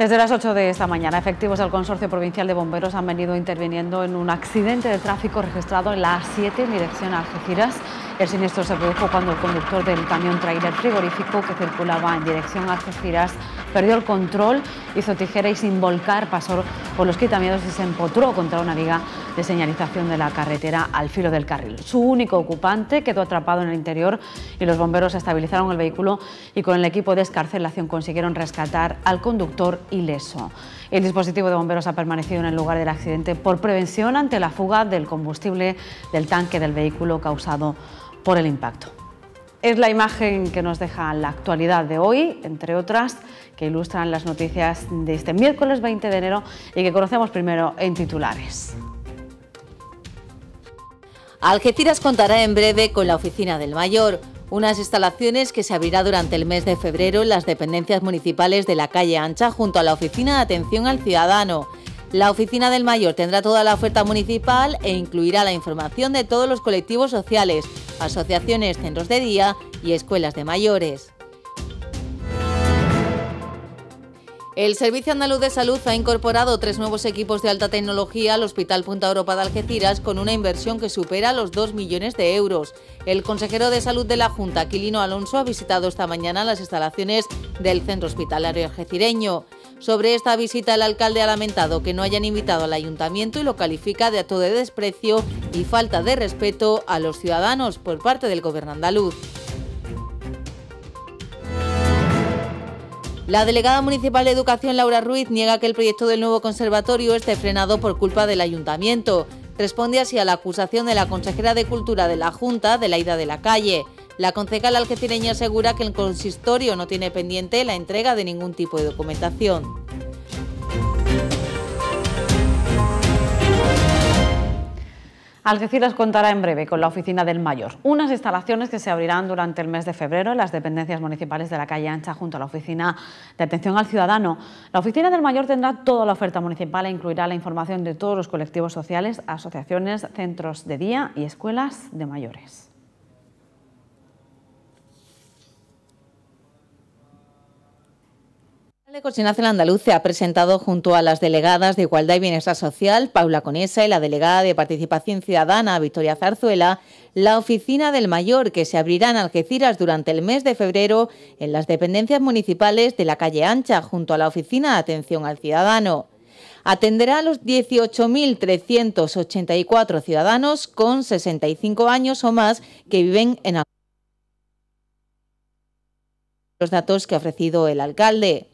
Desde las 8 de esta mañana, efectivos del Consorcio Provincial de Bomberos han venido interviniendo en un accidente de tráfico registrado en la A7 en dirección a Algeciras el siniestro se produjo cuando el conductor del camión trailer frigorífico que circulaba en dirección a Algeciras perdió el control, hizo tijera y sin volcar pasó por los quitamiedos y se empotró contra una viga de señalización de la carretera al filo del carril. Su único ocupante quedó atrapado en el interior y los bomberos estabilizaron el vehículo y con el equipo de escarcelación consiguieron rescatar al conductor ileso. El dispositivo de bomberos ha permanecido en el lugar del accidente por prevención ante la fuga del combustible del tanque del vehículo causado por el impacto. Es la imagen que nos deja la actualidad de hoy, entre otras, que ilustran las noticias de este miércoles 20 de enero y que conocemos primero en titulares. Algeciras contará en breve con la oficina del mayor, unas instalaciones que se abrirá durante el mes de febrero en las dependencias municipales de la calle Ancha junto a la oficina de atención al ciudadano. La oficina del mayor tendrá toda la oferta municipal e incluirá la información de todos los colectivos sociales, asociaciones, centros de día y escuelas de mayores. El Servicio Andaluz de Salud ha incorporado tres nuevos equipos de alta tecnología al Hospital Punta Europa de Algeciras con una inversión que supera los 2 millones de euros. El consejero de Salud de la Junta, Quilino Alonso, ha visitado esta mañana las instalaciones del Centro Hospitalario Algecireño. Sobre esta visita, el alcalde ha lamentado que no hayan invitado al ayuntamiento y lo califica de acto de desprecio y falta de respeto a los ciudadanos por parte del gobierno andaluz. La delegada municipal de Educación, Laura Ruiz, niega que el proyecto del nuevo conservatorio esté frenado por culpa del ayuntamiento. Responde así a la acusación de la consejera de Cultura de la Junta, de la ida de la calle. La concejal algecireña asegura que el consistorio no tiene pendiente la entrega de ningún tipo de documentación. Algeciras contará en breve con la oficina del mayor, unas instalaciones que se abrirán durante el mes de febrero en las dependencias municipales de la calle Ancha junto a la oficina de atención al ciudadano. La oficina del mayor tendrá toda la oferta municipal e incluirá la información de todos los colectivos sociales, asociaciones, centros de día y escuelas de mayores. La andaluz se ha presentado junto a las delegadas de Igualdad y Bienestar Social, Paula Conesa, y la delegada de Participación Ciudadana, Victoria Zarzuela, la Oficina del Mayor, que se abrirá en Algeciras durante el mes de febrero en las dependencias municipales de la calle Ancha, junto a la Oficina de Atención al Ciudadano. Atenderá a los 18.384 ciudadanos con 65 años o más que viven en los datos que ha ofrecido el alcalde.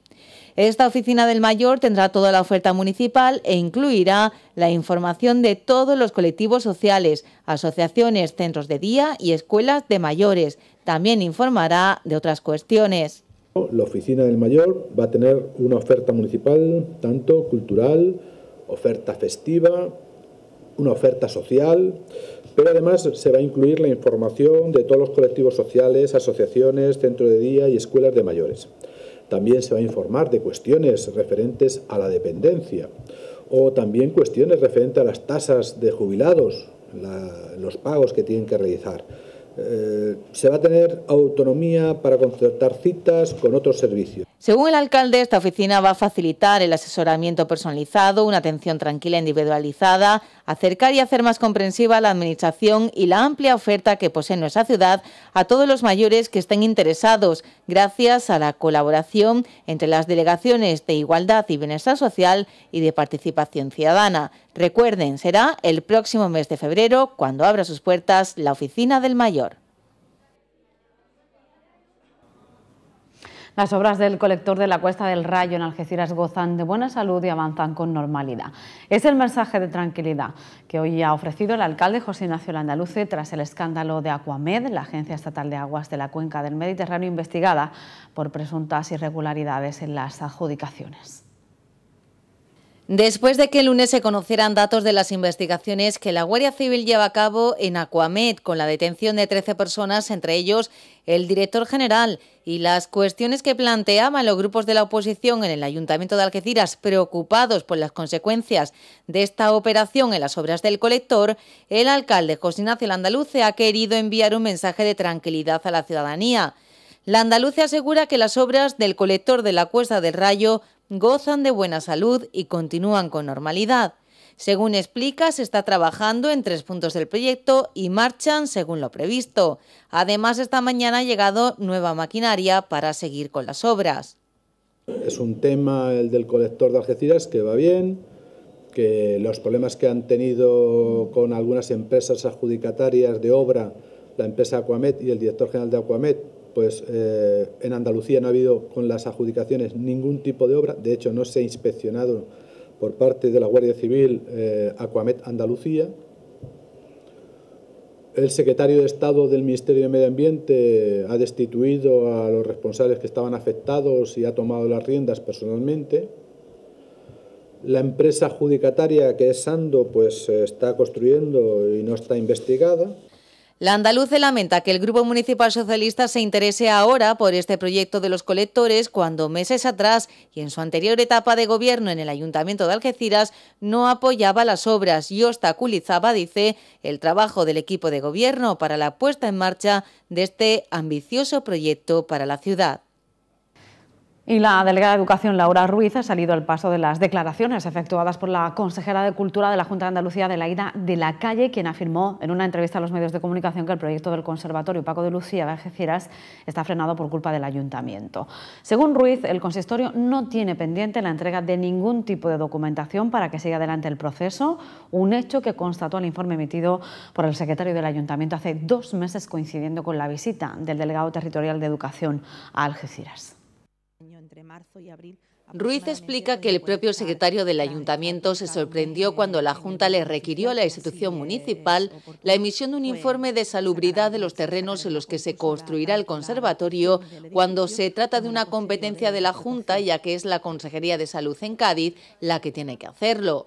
Esta oficina del mayor tendrá toda la oferta municipal e incluirá la información de todos los colectivos sociales, asociaciones, centros de día y escuelas de mayores. También informará de otras cuestiones. La oficina del mayor va a tener una oferta municipal, tanto cultural, oferta festiva, una oferta social, pero además se va a incluir la información de todos los colectivos sociales, asociaciones, centros de día y escuelas de mayores. También se va a informar de cuestiones referentes a la dependencia o también cuestiones referentes a las tasas de jubilados, los pagos que tienen que realizar. Eh, se va a tener autonomía para concertar citas con otros servicios. Según el alcalde, esta oficina va a facilitar el asesoramiento personalizado, una atención tranquila e individualizada, acercar y hacer más comprensiva la administración y la amplia oferta que posee nuestra ciudad a todos los mayores que estén interesados, gracias a la colaboración entre las delegaciones de Igualdad y Bienestar Social y de Participación Ciudadana. Recuerden, será el próximo mes de febrero cuando abra sus puertas la oficina del mayor. Las obras del colector de la Cuesta del Rayo en Algeciras gozan de buena salud y avanzan con normalidad. Es el mensaje de tranquilidad que hoy ha ofrecido el alcalde José Ignacio Landaluce tras el escándalo de Aquamed, la Agencia Estatal de Aguas de la Cuenca del Mediterráneo investigada por presuntas irregularidades en las adjudicaciones. Después de que el lunes se conocieran datos de las investigaciones que la Guardia Civil lleva a cabo en Acuamed... con la detención de 13 personas, entre ellos el director general, y las cuestiones que planteaban los grupos de la oposición en el Ayuntamiento de Algeciras, preocupados por las consecuencias de esta operación en las obras del colector, el alcalde José Ignacio Landaluce ha querido enviar un mensaje de tranquilidad a la ciudadanía. La asegura que las obras del colector de la Cuesta del Rayo gozan de buena salud y continúan con normalidad. Según explica, se está trabajando en tres puntos del proyecto y marchan según lo previsto. Además, esta mañana ha llegado nueva maquinaria para seguir con las obras. Es un tema, el del colector de Algeciras, que va bien, que los problemas que han tenido con algunas empresas adjudicatarias de obra, la empresa Aquamet y el director general de Aquamet, pues eh, en Andalucía no ha habido con las adjudicaciones ningún tipo de obra, de hecho no se ha inspeccionado por parte de la Guardia Civil eh, Aquamet Andalucía. El secretario de Estado del Ministerio de Medio Ambiente ha destituido a los responsables que estaban afectados y ha tomado las riendas personalmente. La empresa adjudicataria, que es Sando, pues está construyendo y no está investigada. La andaluce lamenta que el Grupo Municipal Socialista se interese ahora por este proyecto de los colectores cuando meses atrás y en su anterior etapa de gobierno en el Ayuntamiento de Algeciras no apoyaba las obras y obstaculizaba, dice, el trabajo del equipo de gobierno para la puesta en marcha de este ambicioso proyecto para la ciudad. Y la delegada de Educación, Laura Ruiz, ha salido al paso de las declaraciones efectuadas por la consejera de Cultura de la Junta de Andalucía, de Ida de la Calle, quien afirmó en una entrevista a los medios de comunicación que el proyecto del Conservatorio Paco de Lucía de Algeciras está frenado por culpa del Ayuntamiento. Según Ruiz, el consistorio no tiene pendiente la entrega de ningún tipo de documentación para que siga adelante el proceso, un hecho que constató el informe emitido por el secretario del Ayuntamiento hace dos meses coincidiendo con la visita del delegado territorial de Educación a Algeciras. Ruiz explica que el propio secretario del ayuntamiento se sorprendió cuando la Junta le requirió a la institución eh, municipal la emisión de un informe de salubridad de los terrenos en los que se construirá el conservatorio cuando se trata de una competencia de la Junta, ya que es la Consejería de Salud en Cádiz la que tiene que hacerlo.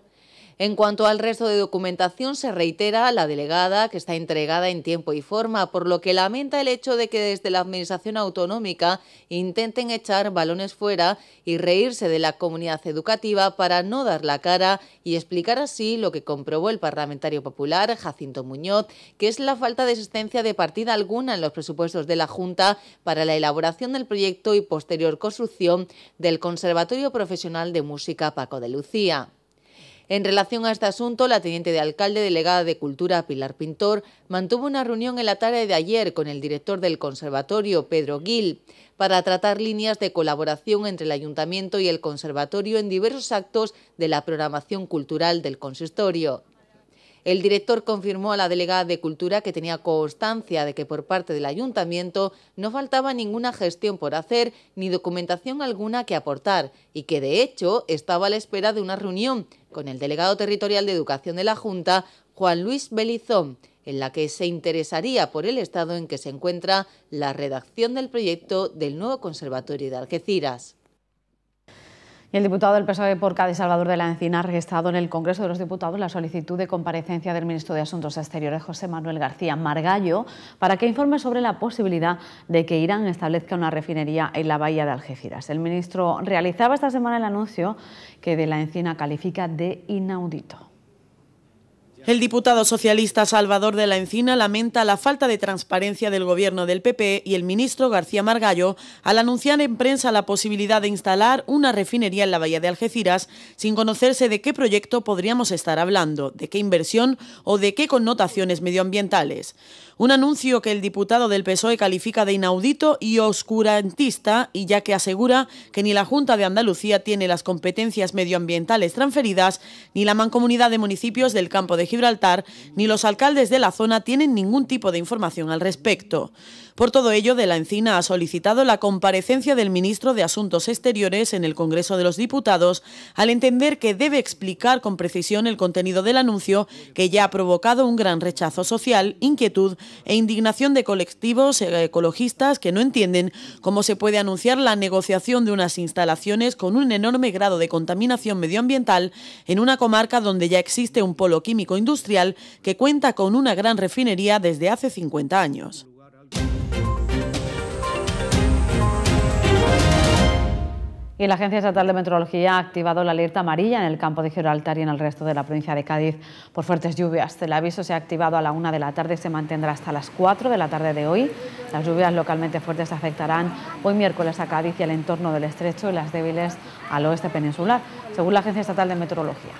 En cuanto al resto de documentación, se reitera la delegada que está entregada en tiempo y forma, por lo que lamenta el hecho de que desde la Administración Autonómica intenten echar balones fuera y reírse de la comunidad educativa para no dar la cara y explicar así lo que comprobó el parlamentario popular Jacinto Muñoz, que es la falta de existencia de partida alguna en los presupuestos de la Junta para la elaboración del proyecto y posterior construcción del Conservatorio Profesional de Música Paco de Lucía. En relación a este asunto, la teniente de alcalde delegada de Cultura, Pilar Pintor, mantuvo una reunión en la tarde de ayer con el director del conservatorio, Pedro Gil, para tratar líneas de colaboración entre el ayuntamiento y el conservatorio en diversos actos de la programación cultural del consistorio. El director confirmó a la delegada de Cultura que tenía constancia de que por parte del ayuntamiento no faltaba ninguna gestión por hacer ni documentación alguna que aportar y que de hecho estaba a la espera de una reunión con el delegado territorial de Educación de la Junta, Juan Luis Belizón, en la que se interesaría por el estado en que se encuentra la redacción del proyecto del nuevo Conservatorio de Algeciras el diputado del PSOE por Cádiz, Salvador de la Encina, ha registrado en el Congreso de los Diputados la solicitud de comparecencia del ministro de Asuntos Exteriores, José Manuel García Margallo, para que informe sobre la posibilidad de que Irán establezca una refinería en la bahía de Algeciras. El ministro realizaba esta semana el anuncio que de la Encina califica de inaudito. El diputado socialista Salvador de la Encina lamenta la falta de transparencia del gobierno del PP y el ministro García Margallo al anunciar en prensa la posibilidad de instalar una refinería en la bahía de Algeciras sin conocerse de qué proyecto podríamos estar hablando, de qué inversión o de qué connotaciones medioambientales. Un anuncio que el diputado del PSOE califica de inaudito y oscurantista, y ya que asegura que ni la Junta de Andalucía tiene las competencias medioambientales transferidas, ni la Mancomunidad de Municipios del Campo de Gibraltar Gibraltar, ni los alcaldes de la zona tienen ningún tipo de información al respecto. Por todo ello, De la Encina ha solicitado la comparecencia del ministro de Asuntos Exteriores en el Congreso de los Diputados al entender que debe explicar con precisión el contenido del anuncio que ya ha provocado un gran rechazo social, inquietud e indignación de colectivos eh, ecologistas que no entienden cómo se puede anunciar la negociación de unas instalaciones con un enorme grado de contaminación medioambiental en una comarca donde ya existe un polo químico industrial que cuenta con una gran refinería desde hace 50 años. Y la Agencia Estatal de Meteorología ha activado la alerta amarilla en el campo de Gibraltar y en el resto de la provincia de Cádiz por fuertes lluvias. El aviso se ha activado a la una de la tarde y se mantendrá hasta las 4 de la tarde de hoy. Las lluvias localmente fuertes afectarán hoy miércoles a Cádiz y al entorno del estrecho y las débiles al oeste peninsular, según la Agencia Estatal de Meteorología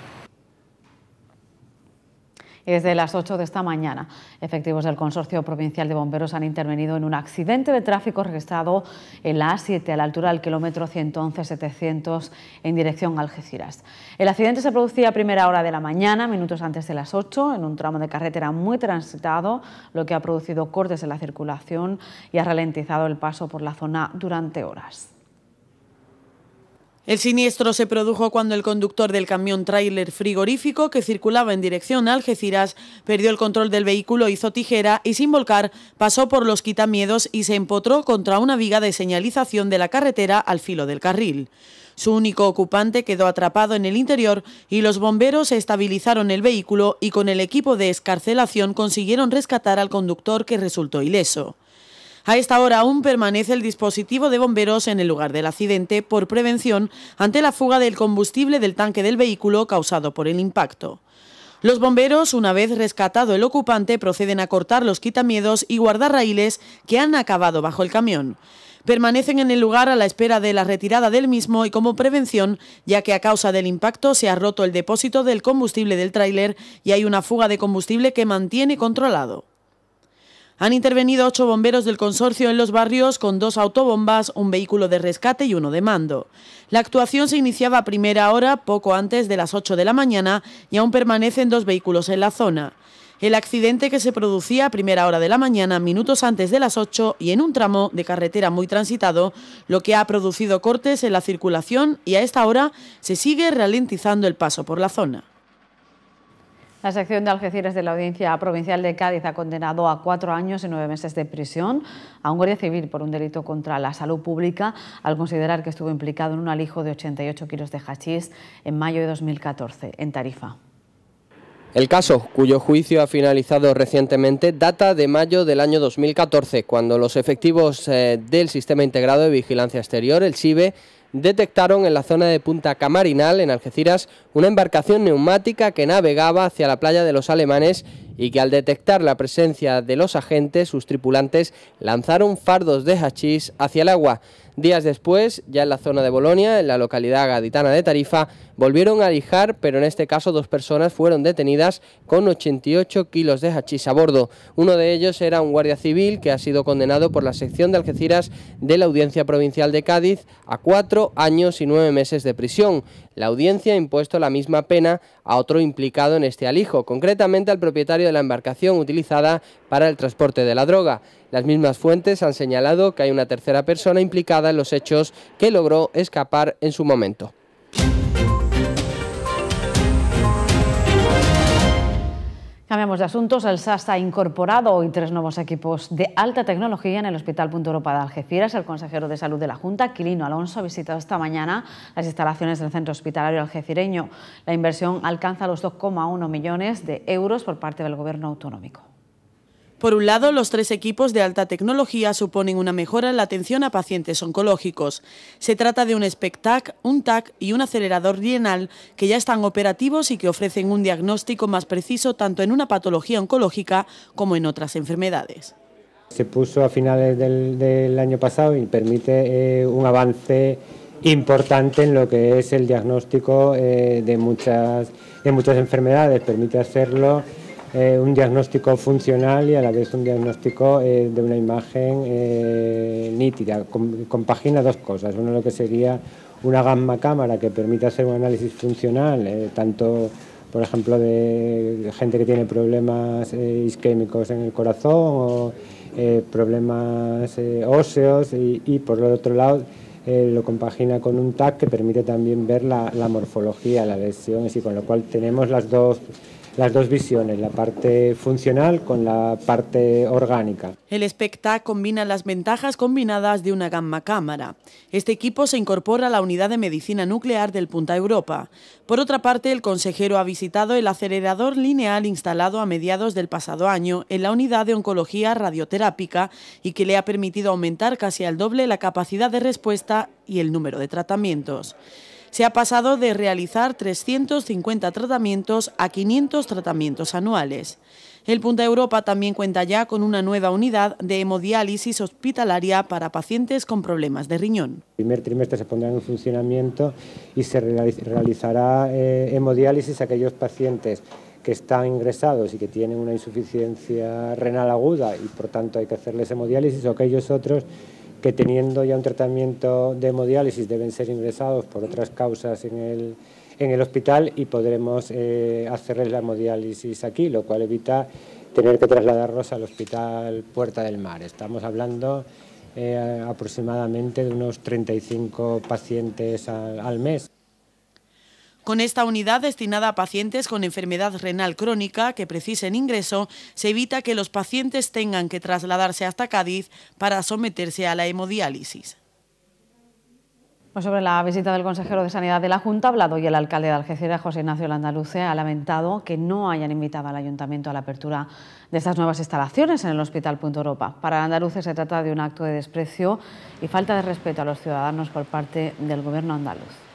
desde las 8 de esta mañana. Efectivos del Consorcio Provincial de Bomberos han intervenido en un accidente de tráfico registrado en la A7 a la altura del kilómetro 111-700 en dirección a Algeciras. El accidente se producía a primera hora de la mañana, minutos antes de las 8, en un tramo de carretera muy transitado, lo que ha producido cortes en la circulación y ha ralentizado el paso por la zona durante horas. El siniestro se produjo cuando el conductor del camión tráiler frigorífico que circulaba en dirección a Algeciras perdió el control del vehículo, hizo tijera y sin volcar pasó por los quitamiedos y se empotró contra una viga de señalización de la carretera al filo del carril. Su único ocupante quedó atrapado en el interior y los bomberos estabilizaron el vehículo y con el equipo de escarcelación consiguieron rescatar al conductor que resultó ileso. A esta hora aún permanece el dispositivo de bomberos en el lugar del accidente por prevención ante la fuga del combustible del tanque del vehículo causado por el impacto. Los bomberos, una vez rescatado el ocupante, proceden a cortar los quitamiedos y guardarraíles que han acabado bajo el camión. Permanecen en el lugar a la espera de la retirada del mismo y como prevención, ya que a causa del impacto se ha roto el depósito del combustible del tráiler y hay una fuga de combustible que mantiene controlado. Han intervenido ocho bomberos del consorcio en los barrios con dos autobombas, un vehículo de rescate y uno de mando. La actuación se iniciaba a primera hora, poco antes de las 8 de la mañana, y aún permanecen dos vehículos en la zona. El accidente que se producía a primera hora de la mañana, minutos antes de las 8 y en un tramo de carretera muy transitado, lo que ha producido cortes en la circulación y a esta hora se sigue ralentizando el paso por la zona. La sección de Algeciras de la Audiencia Provincial de Cádiz ha condenado a cuatro años y nueve meses de prisión a un guardia civil por un delito contra la salud pública al considerar que estuvo implicado en un alijo de 88 kilos de hachís en mayo de 2014 en Tarifa. El caso, cuyo juicio ha finalizado recientemente, data de mayo del año 2014, cuando los efectivos eh, del Sistema Integrado de Vigilancia Exterior, el SIBE, detectaron en la zona de Punta Camarinal, en Algeciras, una embarcación neumática que navegaba hacia la playa de los alemanes y que al detectar la presencia de los agentes, sus tripulantes lanzaron fardos de hachís hacia el agua. Días después, ya en la zona de Bolonia, en la localidad gaditana de Tarifa, volvieron a lijar, pero en este caso dos personas fueron detenidas con 88 kilos de hachís a bordo. Uno de ellos era un guardia civil que ha sido condenado por la sección de Algeciras de la Audiencia Provincial de Cádiz a cuatro años y nueve meses de prisión. La audiencia ha impuesto la misma pena a otro implicado en este alijo, concretamente al propietario de la embarcación utilizada para el transporte de la droga. Las mismas fuentes han señalado que hay una tercera persona implicada en los hechos que logró escapar en su momento. Cambiamos de asuntos. El SAS ha incorporado hoy tres nuevos equipos de alta tecnología en el Hospital Punto Europa de Algeciras. El consejero de Salud de la Junta, Quilino Alonso, ha visitado esta mañana las instalaciones del Centro Hospitalario Algecireño. La inversión alcanza los 2,1 millones de euros por parte del Gobierno autonómico. Por un lado, los tres equipos de alta tecnología suponen una mejora en la atención a pacientes oncológicos. Se trata de un SPECTAC, un TAC y un acelerador bienal que ya están operativos y que ofrecen un diagnóstico más preciso tanto en una patología oncológica como en otras enfermedades. Se puso a finales del, año pasado y permite eh, un avance importante en lo que es el diagnóstico eh, de, muchas, de muchas enfermedades. Permite hacerlo eh, un diagnóstico funcional y a la vez un diagnóstico eh, de una imagen eh, nítida. compagina dos cosas. Uno lo que sería una gamma cámara que permite hacer un análisis funcional, tanto por ejemplo de gente que tiene problemas isquémicos en el corazón o problemas óseos y, por el otro lado lo compagina con un TAC que permite también ver la, morfología, la lesión, y con lo cual tenemos las dos las dos visiones, la parte funcional con la parte orgánica. El Specta combina las ventajas combinadas de una gamma cámara. Este equipo se incorpora a la unidad de medicina nuclear del Punta Europa. Por otra parte, el consejero ha visitado el acelerador lineal instalado a mediados del pasado año en la unidad de oncología radioterápica y que le ha permitido aumentar casi al doble la capacidad de respuesta y el número de tratamientos se ha pasado de realizar 350 tratamientos a 500 tratamientos anuales. El Punta Europa también cuenta ya con una nueva unidad de hemodiálisis hospitalaria para pacientes con problemas de riñón. El primer trimestre se pondrá en funcionamiento y se realizará eh, hemodiálisis a aquellos pacientes que están ingresados y que tienen una insuficiencia renal aguda y por tanto hay que hacerles hemodiálisis o aquellos otros que teniendo ya un tratamiento de hemodiálisis deben ser ingresados por otras causas en el, hospital y podremos eh, hacerles la hemodiálisis aquí, lo cual evita tener que trasladarlos al hospital Puerta del Mar. Estamos hablando eh, aproximadamente de unos 35 pacientes al mes. Con esta unidad destinada a pacientes con enfermedad renal crónica que precisen ingreso, se evita que los pacientes tengan que trasladarse hasta Cádiz para someterse a la hemodiálisis. Pues sobre la visita del consejero de Sanidad de la Junta ha hablado y el alcalde de Algeciras, José Ignacio Landaluce, ha lamentado que no hayan invitado al ayuntamiento a la apertura de estas nuevas instalaciones en el Hospital Punto Europa. Para Andaluce se trata de un acto de desprecio y falta de respeto a los ciudadanos por parte del gobierno andaluz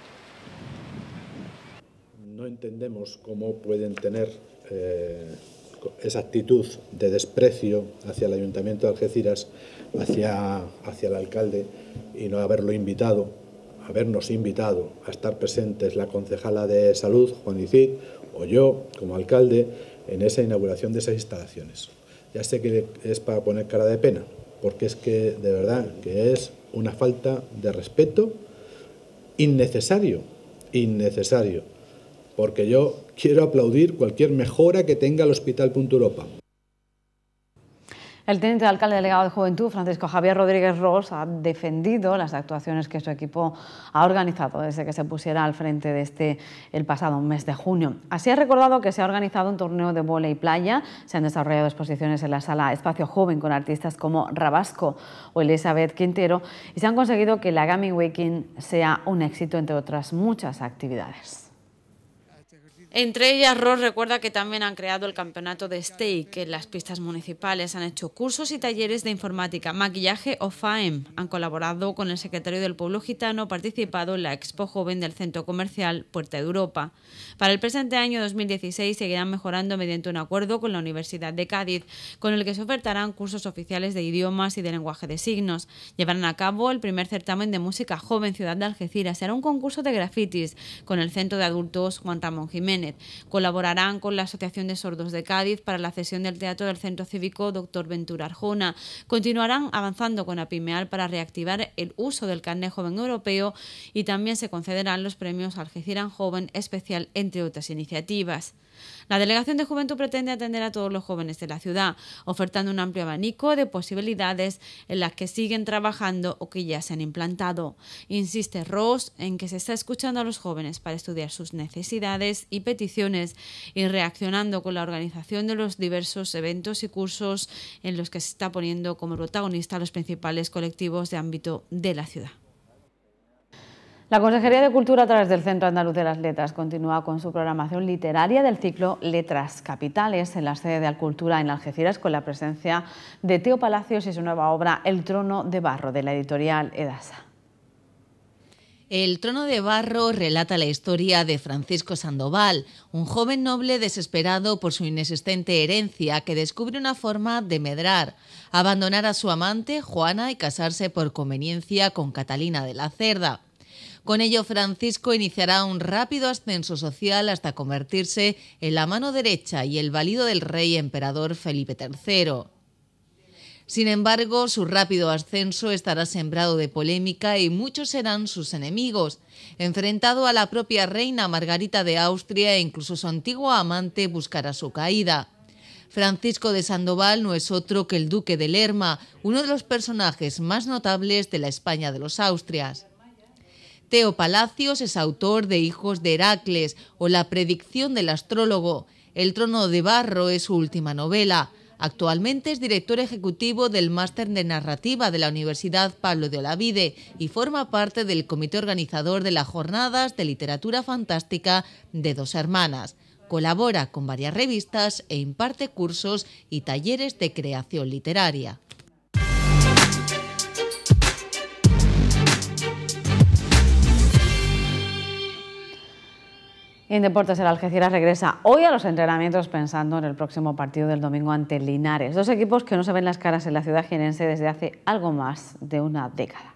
entendemos cómo pueden tener eh, esa actitud de desprecio hacia el Ayuntamiento de Algeciras, hacia, hacia el alcalde, y no haberlo invitado, habernos invitado a estar presentes la concejala de salud, Juan Dicid, o yo, como alcalde, en esa inauguración de esas instalaciones. Ya sé que es para poner cara de pena, porque es que de verdad que es una falta de respeto innecesario, innecesario porque yo quiero aplaudir cualquier mejora que tenga el Hospital Punto Europa. El teniente de alcalde delegado de Juventud, Francisco Javier Rodríguez Ross, ha defendido las actuaciones que su equipo ha organizado desde que se pusiera al frente de este el pasado mes de junio. Así ha recordado que se ha organizado un torneo de vole y playa, se han desarrollado exposiciones en la sala Espacio Joven con artistas como Rabasco o Elizabeth Quintero y se han conseguido que la Gaming Waking sea un éxito entre otras muchas actividades. Entre ellas, Ross recuerda que también han creado el campeonato de steak en las pistas municipales, han hecho cursos y talleres de informática, maquillaje o FAEM, han colaborado con el secretario del pueblo gitano, participado en la Expo Joven del Centro Comercial Puerta de Europa. Para el presente año 2016 seguirán mejorando mediante un acuerdo con la Universidad de Cádiz, con el que se ofertarán cursos oficiales de idiomas y de lenguaje de signos. Llevarán a cabo el primer certamen de música joven Ciudad de Algeciras. Será un concurso de grafitis con el Centro de Adultos Juan Ramón Jiménez. Colaborarán con la Asociación de Sordos de Cádiz para la cesión del teatro del Centro Cívico Dr. Ventura Arjona. Continuarán avanzando con APIMEAL para reactivar el uso del carnet joven europeo y también se concederán los premios Algeciras Joven Especial, entre otras iniciativas. La Delegación de Juventud pretende atender a todos los jóvenes de la ciudad, ofertando un amplio abanico de posibilidades en las que siguen trabajando o que ya se han implantado. Insiste Ross en que se está escuchando a los jóvenes para estudiar sus necesidades y peticiones y reaccionando con la organización de los diversos eventos y cursos en los que se está poniendo como protagonista a los principales colectivos de ámbito de la ciudad. La Consejería de Cultura a través del Centro Andaluz de las Letras continúa con su programación literaria del ciclo Letras Capitales en la sede de Alcultura en Algeciras con la presencia de Teo Palacios y su nueva obra El trono de barro de la editorial Edasa. El trono de barro relata la historia de Francisco Sandoval, un joven noble desesperado por su inexistente herencia que descubre una forma de medrar, abandonar a su amante Juana y casarse por conveniencia con Catalina de la Cerda. Con ello, Francisco iniciará un rápido ascenso social hasta convertirse en la mano derecha y el valido del rey emperador Felipe III. Sin embargo, su rápido ascenso estará sembrado de polémica y muchos serán sus enemigos. Enfrentado a la propia reina Margarita de Austria e incluso su antiguo amante buscará su caída. Francisco de Sandoval no es otro que el duque de Lerma, uno de los personajes más notables de la España de los Austrias. Teo Palacios es autor de Hijos de Heracles o La predicción del astrólogo. El trono de barro es su última novela. Actualmente es director ejecutivo del Máster de Narrativa de la Universidad Pablo de Olavide y forma parte del comité organizador de las jornadas de literatura fantástica de dos hermanas. Colabora con varias revistas e imparte cursos y talleres de creación literaria. En deportes, el Algeciras regresa hoy a los entrenamientos pensando en el próximo partido del domingo ante Linares, dos equipos que no se ven las caras en la ciudad genense desde hace algo más de una década.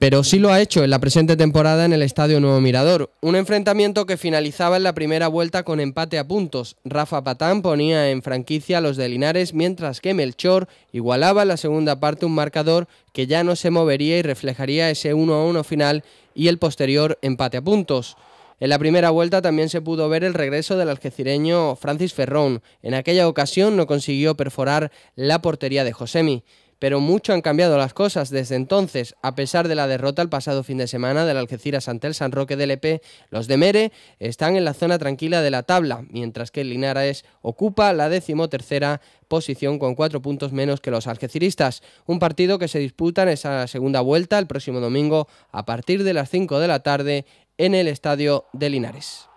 Pero sí lo ha hecho en la presente temporada en el Estadio Nuevo Mirador, un enfrentamiento que finalizaba en la primera vuelta con empate a puntos. Rafa Patán ponía en franquicia a los de Linares, mientras que Melchor igualaba en la segunda parte un marcador que ya no se movería y reflejaría ese 1-1 final y el posterior empate a puntos. En la primera vuelta también se pudo ver el regreso del algecireño Francis Ferrón. En aquella ocasión no consiguió perforar la portería de Josemi. Pero mucho han cambiado las cosas desde entonces. A pesar de la derrota el pasado fin de semana del Algeciras ante San Roque del EP, los de Mere están en la zona tranquila de la tabla, mientras que Linares ocupa la decimotercera posición con cuatro puntos menos que los algeciristas. Un partido que se disputa en esa segunda vuelta el próximo domingo a partir de las cinco de la tarde en el estadio de Linares.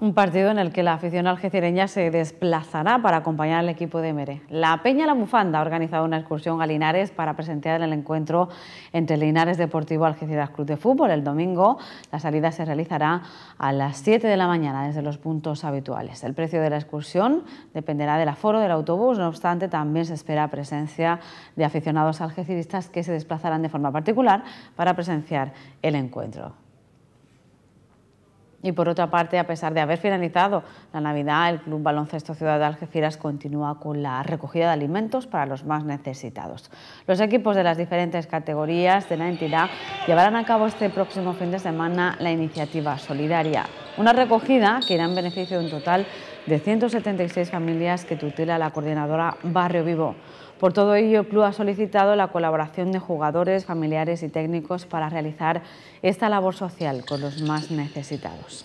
Un partido en el que la afición algecireña se desplazará para acompañar al equipo de Mere. La Peña La Mufanda ha organizado una excursión a Linares para presenciar el encuentro entre Linares Deportivo Algeciras Club de Fútbol. El domingo la salida se realizará a las 7 de la mañana desde los puntos habituales. El precio de la excursión dependerá del aforo del autobús, no obstante también se espera presencia de aficionados algeciristas que se desplazarán de forma particular para presenciar el encuentro. Y por otra parte, a pesar de haber finalizado la Navidad, el Club Baloncesto Ciudad de Algeciras continúa con la recogida de alimentos para los más necesitados. Los equipos de las diferentes categorías de la entidad llevarán a cabo este próximo fin de semana la iniciativa solidaria, una recogida que irá en beneficio de un total de de 176 familias que tutela la coordinadora Barrio Vivo. Por todo ello, el club ha solicitado la colaboración de jugadores, familiares y técnicos para realizar esta labor social con los más necesitados.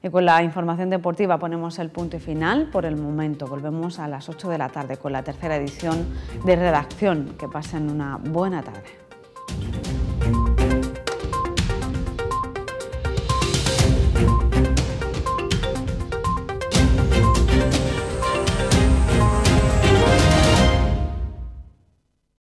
Y con la información deportiva ponemos el punto final por el momento. Volvemos a las 8 de la tarde con la tercera edición de Redacción. Que pasen una buena tarde.